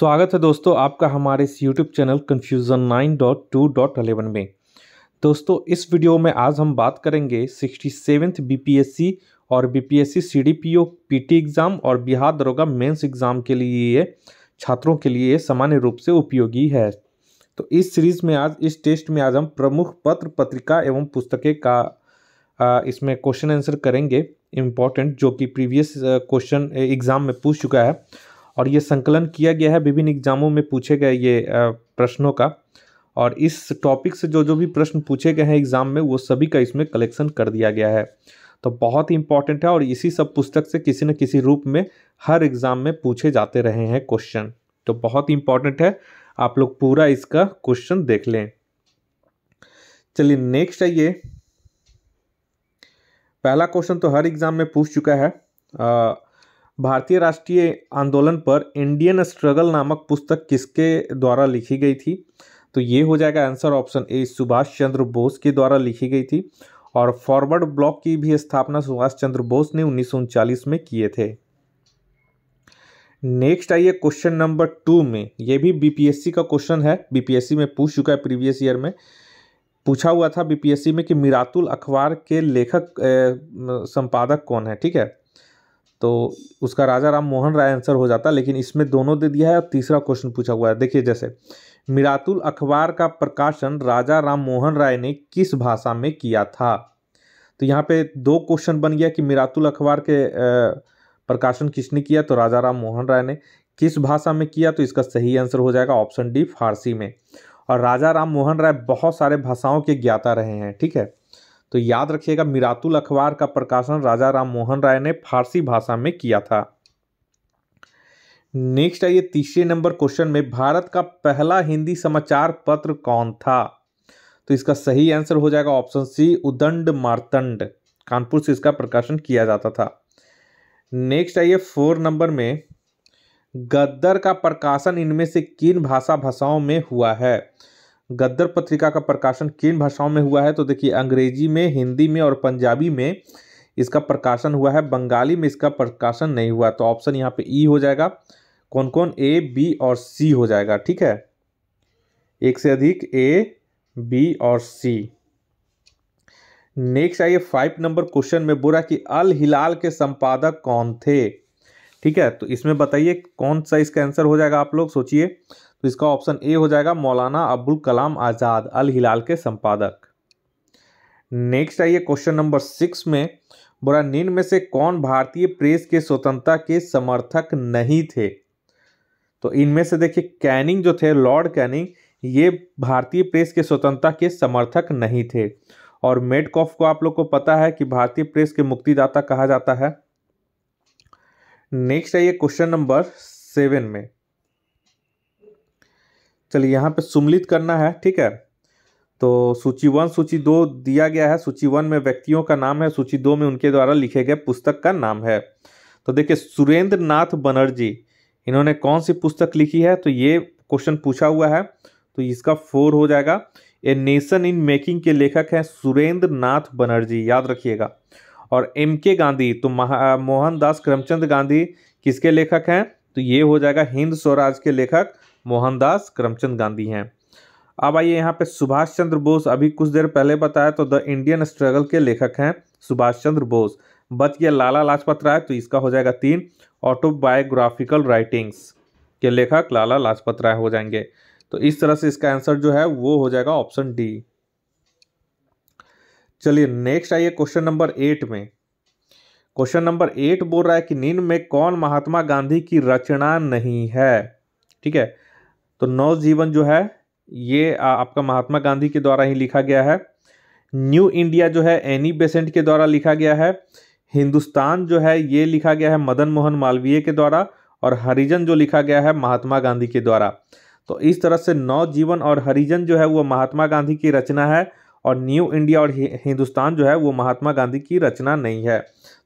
स्वागत है दोस्तों आपका हमारे इस YouTube channel confusion nine dot two dot eleven में दोस्तों इस वीडियो में आज हम बात करेंगे sixty seventh B P S C और B P S C C D P O P T exam और बिहार दरोगा मेंस एग्ज़ाम के लिए ये छात्रों के लिए सामान्य रूप से उपयोगी है तो इस सीरीज़ में आज इस टेस्ट में आज हम प्रमुख पत्र पत्रिका एवं पुस्तकें का आ, इसमें क्वेश्चन आंसर करेंगे इम्पॉर्टेंट जो कि प्रीवियस क्वेश्चन एग्ज़ाम में पूछ चुका है और ये संकलन किया गया है विभिन्न एग्जामों में पूछे गए ये प्रश्नों का और इस टॉपिक से जो जो भी प्रश्न पूछे गए हैं एग्ज़ाम में वो सभी का इसमें कलेक्शन कर दिया गया है तो बहुत ही इंपॉर्टेंट है और इसी सब पुस्तक से किसी न किसी रूप में हर एग्ज़ाम में पूछे जाते रहे हैं क्वेश्चन तो बहुत ही इंपॉर्टेंट है आप लोग पूरा इसका क्वेश्चन देख लें चलिए नेक्स्ट है ये पहला क्वेश्चन तो हर एग्ज़ाम में पूछ चुका है आ, भारतीय राष्ट्रीय आंदोलन पर इंडियन स्ट्रगल नामक पुस्तक किसके द्वारा लिखी गई थी तो ये हो जाएगा answer option A Subhash Chandra Bose के द्वारा लिखी गई थी और फॉरवर्ड ब्लॉक की भी स्थापना सुभाष चंद्र बोस ने उन्नीस में किए थे नेक्स्ट आइए क्वेश्चन नंबर टू में ये भी बीपीएससी का क्वेश्चन है बीपीएससी में पूछ चुका है प्रीवियस ईयर में पूछा हुआ था बीपीएससी में कि मिरातुल अखबार के लेखक ए, संपादक कौन है ठीक है तो उसका राजा राम मोहन राय आंसर हो जाता लेकिन इसमें दोनों दे दिया है और तीसरा क्वेश्चन पूछा हुआ है देखिए जैसे मिरातुल अखबार का प्रकाशन राजा राम मोहन राय ने किस भाषा में किया था तो यहाँ पे दो क्वेश्चन बन गया कि मिरातुल अखबार के प्रकाशन किसने किया तो राजा राम मोहन राय ने किस भाषा में किया तो इसका सही आंसर हो जाएगा ऑप्शन डी फारसी में और राजा राम मोहन राय बहुत सारे भाषाओं के ज्ञाता रहे हैं ठीक है तो याद रखिएगा मिरातुल अखबार का प्रकाशन राजा राम मोहन राय ने फारसी भाषा में किया था नेक्स्ट आइए तीसरे नंबर क्वेश्चन में भारत का पहला हिंदी समाचार पत्र कौन था तो इसका सही आंसर हो जाएगा ऑप्शन सी उदंड मारतंड कानपुर से इसका प्रकाशन किया जाता था नेक्स्ट आइए फोर नंबर में गद्दर का प्रकाशन इनमें से किन भाषा भाषाओं में हुआ है गद्दर पत्रिका का प्रकाशन किन भाषाओं में हुआ है तो देखिए अंग्रेजी में हिंदी में और पंजाबी में इसका प्रकाशन हुआ है बंगाली में इसका प्रकाशन नहीं हुआ तो ऑप्शन यहाँ पे ई हो जाएगा कौन कौन ए बी और सी हो जाएगा ठीक है एक से अधिक ए बी और सी नेक्स्ट आइए फाइव नंबर क्वेश्चन में बोला कि अल हिलाल के संपादक कौन थे ठीक है तो इसमें बताइए कौन सा इसका आंसर हो जाएगा आप लोग सोचिए तो इसका ऑप्शन ए हो जाएगा मौलाना अब्दुल कलाम आज़ाद अल हिलाल के संपादक नेक्स्ट आइए क्वेश्चन नंबर सिक्स में बोरा निन में से कौन भारतीय प्रेस के स्वतंत्रता के समर्थक नहीं थे तो इनमें से देखिए कैनिंग जो थे लॉर्ड कैनिंग ये भारतीय प्रेस के स्वतंत्रता के समर्थक नहीं थे और मेडकॉफ को आप लोग को पता है कि भारतीय प्रेस के मुक्तिदाता कहा जाता है नेक्स्ट आइए क्वेश्चन नंबर सेवन में चलिए यहाँ पे सुमलित करना है ठीक है तो सूची वन सूची दो दिया गया है सूची वन में व्यक्तियों का नाम है सूची दो में उनके द्वारा लिखे गए पुस्तक का नाम है तो देखिए सुरेंद्र नाथ बनर्जी इन्होंने कौन सी पुस्तक लिखी है तो ये क्वेश्चन पूछा हुआ है तो इसका फोर हो जाएगा ए नेशन इन मेकिंग के लेखक हैं सुरेंद्र नाथ बनर्जी याद रखिएगा और एम के गांधी तो मोहनदास करमचंद गांधी किसके लेखक हैं तो ये हो जाएगा हिंद स्वराज के लेखक मोहनदास करमचंद गांधी हैं अब आइए यहाँ पे सुभाष चंद्र बोस अभी कुछ देर पहले बताया तो द इंडियन स्ट्रगल के लेखक हैं सुभाष चंद्र बोस बच गया लाला लाजपत राय तो इसका हो जाएगा तीन ऑटोबायोग्राफिकल राइटिंग्स के लेखक लाला लाजपत राय हो जाएंगे तो इस तरह से इसका आंसर जो है वो हो जाएगा ऑप्शन डी चलिए नेक्स्ट आइए क्वेश्चन नंबर एट में क्वेश्चन नंबर एट बोल रहा है कि निम्न में कौन महात्मा गांधी की रचना नहीं है ठीक है तो नव जीवन जो है ये आपका महात्मा गांधी के द्वारा ही लिखा गया है न्यू इंडिया जो है एनी बेसेंट के द्वारा लिखा गया है हिंदुस्तान जो है ये लिखा गया है मदन मोहन मालवीय के द्वारा और हरिजन जो लिखा गया है महात्मा गांधी के द्वारा तो इस तरह से नौ जीवन और हरिजन जो है वो महात्मा गांधी की रचना है और न्यू इंडिया और हिंदुस्तान जो है वो महात्मा गांधी की रचना नहीं है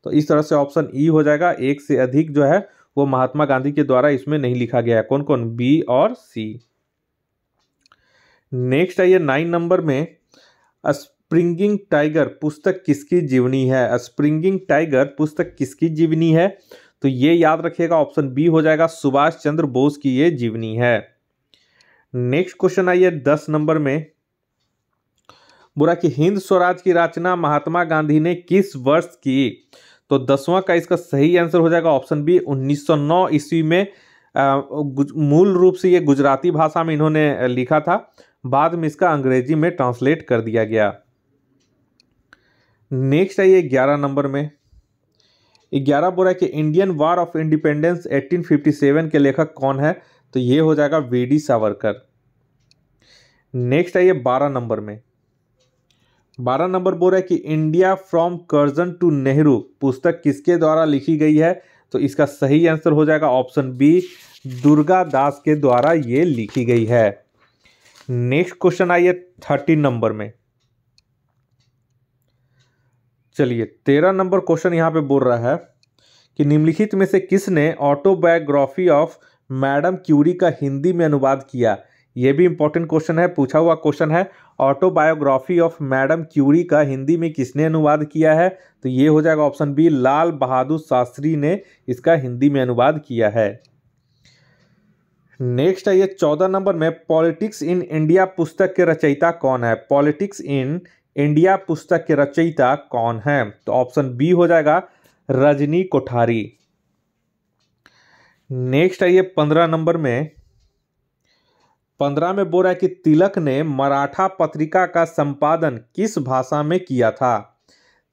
तो इस तरह से ऑप्शन ई हो जाएगा एक से अधिक जो है वो महात्मा गांधी के द्वारा इसमें नहीं लिखा गया है कौन कौन बी और सी नेक्स्ट आइए नाइन नंबर में स्प्रिंगिंग टाइगर पुस्तक किसकी जीवनी है स्प्रिंगिंग टाइगर पुस्तक किसकी जीवनी है तो ये याद रखिएगा ऑप्शन बी हो जाएगा सुभाष चंद्र बोस की ये जीवनी है नेक्स्ट क्वेश्चन आइए दस नंबर में बुरा कि हिंद स्वराज की रचना महात्मा गांधी ने किस वर्ष की तो दसवां का इसका सही आंसर हो जाएगा ऑप्शन बी 1909 ईस्वी में मूल रूप से ये गुजराती भाषा में इन्होंने लिखा था बाद में इसका अंग्रेजी में ट्रांसलेट कर दिया गया नेक्स्ट आइए ग्यारह नंबर में ग्यारह बोरा कि इंडियन वार ऑफ इंडिपेंडेंस 1857 के लेखक कौन है तो ये हो जाएगा वी डी सावरकर नेक्स्ट आइए बारह नंबर में बारह नंबर बोल रहा है कि India from Curzon to Nehru पुस्तक किसके द्वारा लिखी गई है तो इसका सही आंसर हो जाएगा ऑप्शन बी दुर्गा दास के द्वारा ये लिखी गई है नेक्स्ट क्वेश्चन आइए थर्टीन नंबर में चलिए तेरह नंबर क्वेश्चन यहाँ पे बोल रहा है कि निम्नलिखित में से किसने ऑटोबायोग्राफी ऑफ मैडम क्यूरी का हिंदी में अनुवाद किया ये भी इंपॉर्टेंट क्वेश्चन है पूछा हुआ क्वेश्चन है ऑटोबायोग्राफी ऑफ मैडम क्यूरी का हिंदी में किसने अनुवाद किया है तो ये हो जाएगा ऑप्शन बी लाल बहादुर शास्त्री ने इसका हिंदी में अनुवाद किया है नेक्स्ट है ये चौदह नंबर में पॉलिटिक्स इन इंडिया पुस्तक के रचयिता कौन है पॉलिटिक्स इन इंडिया पुस्तक के रचयिता कौन है तो ऑप्शन बी हो जाएगा रजनी कोठारी नेक्स्ट आइए पंद्रह नंबर में पंद्रह में बोरा कि तिलक ने मराठा पत्रिका का संपादन किस भाषा में किया था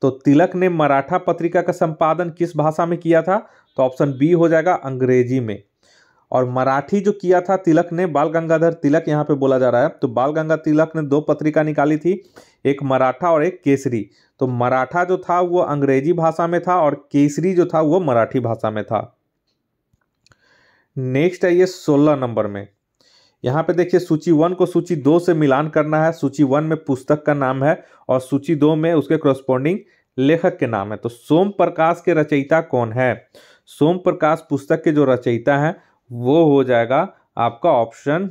तो तिलक ने मराठा पत्रिका का संपादन किस भाषा में किया था तो ऑप्शन बी हो जाएगा अंग्रेजी में और मराठी जो किया था तिलक ने बाल गंगाधर तिलक यहाँ पे बोला जा रहा है तो बाल गंगा तिलक ने दो पत्रिका निकाली थी एक मराठा और एक केसरी तो मराठा जो था वो अंग्रेजी भाषा में था और केसरी जो था वो मराठी भाषा में था नेक्स्ट आइए सोलह नंबर में यहाँ पे देखिए सूची वन को सूची दो से मिलान करना है सूची वन में पुस्तक का नाम है और सूची दो में उसके क्रॉस्पॉन्डिंग लेखक के नाम है तो सोम प्रकाश के रचयिता कौन है सोम प्रकाश पुस्तक के जो रचयिता हैं वो हो जाएगा आपका ऑप्शन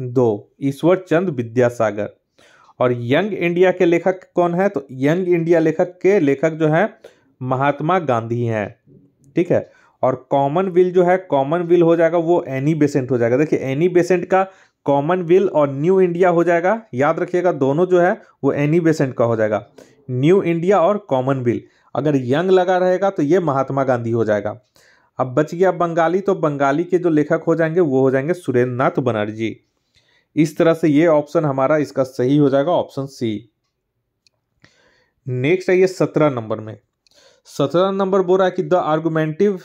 दो ईश्वर चंद विद्यासागर और यंग इंडिया के लेखक कौन है तो यंग इंडिया लेखक के लेखक जो है महात्मा गांधी हैं ठीक है और कॉमन विल जो है कॉमन विल हो जाएगा वो एनी बेसेंट हो जाएगा देखिए एनी बेसेंट का कॉमन विल और न्यू इंडिया हो जाएगा याद रखिएगा दोनों जो है वो एनी बेसेंट का हो जाएगा न्यू इंडिया और कॉमन विल अगर यंग लगा रहेगा तो ये महात्मा गांधी हो जाएगा अब बच गया बंगाली तो बंगाली के जो लेखक हो जाएंगे वो हो जाएंगे सुरेंद्र नाथ बनर्जी इस तरह से ये ऑप्शन हमारा इसका सही हो जाएगा ऑप्शन सी नेक्स्ट है ये सत्रह नंबर में सत्रह नंबर बोल रहा है कि the argumentive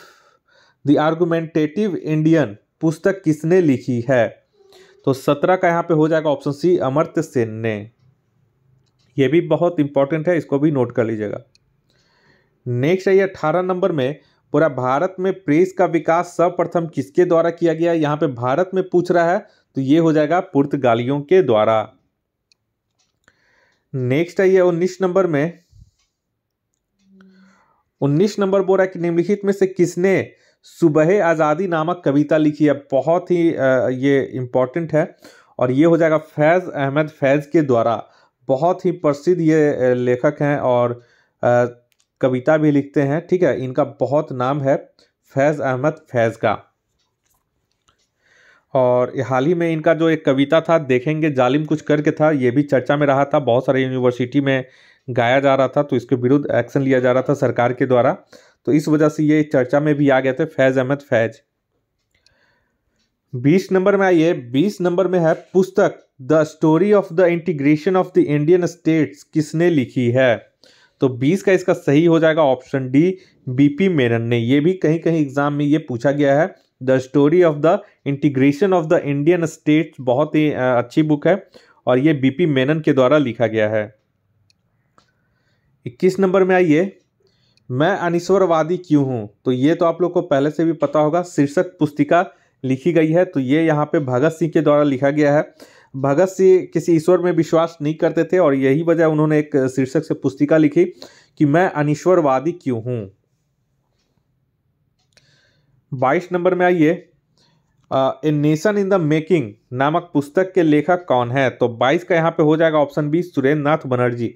the argumentative Indian पुस्तक किसने लिखी है तो सत्रह का यहाँ पे हो जाएगा ऑप्शन सी अमर्त्य सेन ने यह भी बहुत इंपॉर्टेंट है इसको भी नोट कर लीजिएगा नेक्स्ट है ये अठारह नंबर में पूरा भारत में प्रेस का विकास सर्वप्रथम किसके द्वारा किया गया यहाँ पे भारत में पूछ रहा है तो ये हो जाएगा पुर्तगालियों के द्वारा नेक्स्ट है ये उन्नीस नंबर में उन्नीस नंबर बोरा कि निम्नलिखित में से किसने सुबह आज़ादी नामक कविता लिखी है बहुत ही ये इम्पॉर्टेंट है और ये हो जाएगा फैज़ अहमद फैज़ के द्वारा बहुत ही प्रसिद्ध ये लेखक हैं और कविता भी लिखते हैं ठीक है इनका बहुत नाम है फैज़ अहमद फैज़ का और हाल ही में इनका जो एक कविता था देखेंगे जालिम कुछ करके था ये भी चर्चा में रहा था बहुत सारे यूनिवर्सिटी में गाया जा रहा था तो इसके विरुद्ध एक्शन लिया जा रहा था सरकार के द्वारा तो इस वजह से ये चर्चा में भी आ गए थे फैज़ अहमद फैज़ बीस नंबर में आइए बीस नंबर में है पुस्तक the story of the integration of the Indian states किसने लिखी है तो बीस का इसका सही हो जाएगा ऑप्शन डी बीपी मेरन ने ये भी कहीं कहीं एग्जाम में ये पूछा गया है the story of the integration of the Indian states बहुत ही अच्छी बुक है और ये बीपी मेनन के द्वारा लिखा गया है इक्कीस नंबर में आइए मैं अनिश्वरवादी क्यों हूँ तो ये तो आप लोग को पहले से भी पता होगा शीर्षक पुस्तिका लिखी गई है तो ये यहाँ पे भगत सिंह के द्वारा लिखा गया है भगत सिंह किसी ईश्वर में विश्वास नहीं करते थे और यही वजह उन्होंने एक शीर्षक से पुस्तिका लिखी कि मैं अनिश्वरवादी क्यों हूँ बाईस नंबर में आइए a nation in the making नामक पुस्तक के लेखक कौन है तो 22 का यहाँ पे हो जाएगा ऑप्शन बी सुरेंद्र नाथ बनर्जी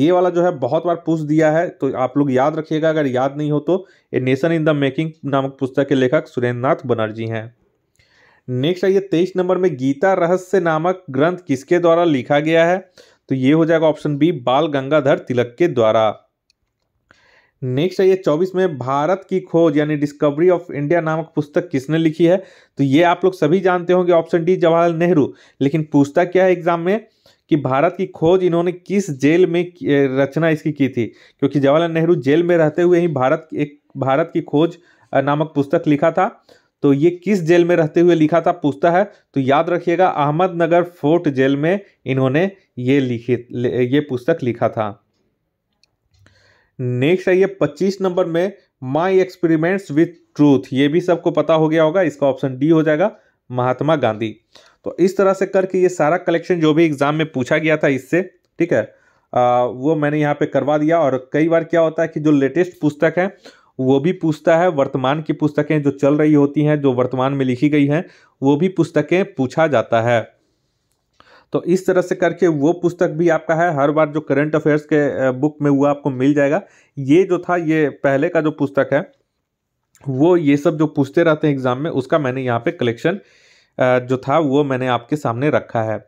ये वाला जो है बहुत बार पूछ दिया है तो आप लोग याद रखिएगा अगर याद नहीं हो तो a nation in the making नामक पुस्तक के लेखक सुरेंद्र नाथ बनर्जी हैं नेक्स्ट आइए तेईस नंबर में गीता रहस्य नामक ग्रंथ किसके द्वारा लिखा गया है तो ये हो जाएगा ऑप्शन बी बाल गंगाधर तिलक के द्वारा नेक्स्ट है ये चौबीस में भारत की खोज यानी डिस्कवरी ऑफ इंडिया नामक पुस्तक किसने लिखी है तो ये आप लोग सभी जानते होंगे ऑप्शन डी जवाहरलाल नेहरू लेकिन पूछता क्या है एग्जाम में कि भारत की खोज इन्होंने किस जेल में रचना इसकी की थी क्योंकि जवाहरलाल नेहरू जेल में रहते हुए ही भारत एक भारत की खोज नामक पुस्तक लिखा था तो ये किस जेल में रहते हुए लिखा था पूछता है तो याद रखिएगा अहमदनगर फोर्ट जेल में इन्होंने ये लिखी ये पुस्तक लिखा था नेक्स्ट आइए 25 नंबर में माय एक्सपेरिमेंट्स विथ ट्रूथ ये भी सबको पता हो गया होगा इसका ऑप्शन डी हो जाएगा महात्मा गांधी तो इस तरह से करके ये सारा कलेक्शन जो भी एग्जाम में पूछा गया था इससे ठीक है आ, वो मैंने यहाँ पे करवा दिया और कई बार क्या होता है कि जो लेटेस्ट पुस्तक है वो भी पूछता है वर्तमान की पुस्तकें जो चल रही होती हैं जो वर्तमान में लिखी गई हैं वो भी पुस्तकें पूछा जाता है तो इस तरह से करके वो पुस्तक भी आपका है हर बार जो करंट अफेयर्स के बुक में हुआ आपको मिल जाएगा ये जो था ये पहले का जो पुस्तक है वो ये सब जो पूछते रहते हैं एग्ज़ाम में उसका मैंने यहाँ पे कलेक्शन जो था वो मैंने आपके सामने रखा है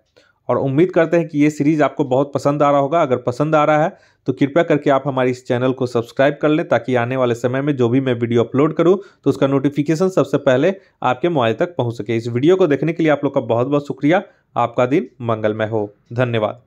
और उम्मीद करते हैं कि ये सीरीज़ आपको बहुत पसंद आ रहा होगा अगर पसंद आ रहा है तो कृपया करके आप हमारे इस चैनल को सब्सक्राइब कर लें ताकि आने वाले समय में जो भी मैं वीडियो अपलोड करूं तो उसका नोटिफिकेशन सबसे पहले आपके मोबाइल तक पहुंच सके इस वीडियो को देखने के लिए आप लोग का बहुत बहुत शुक्रिया आपका दिन मंगलमय हो धन्यवाद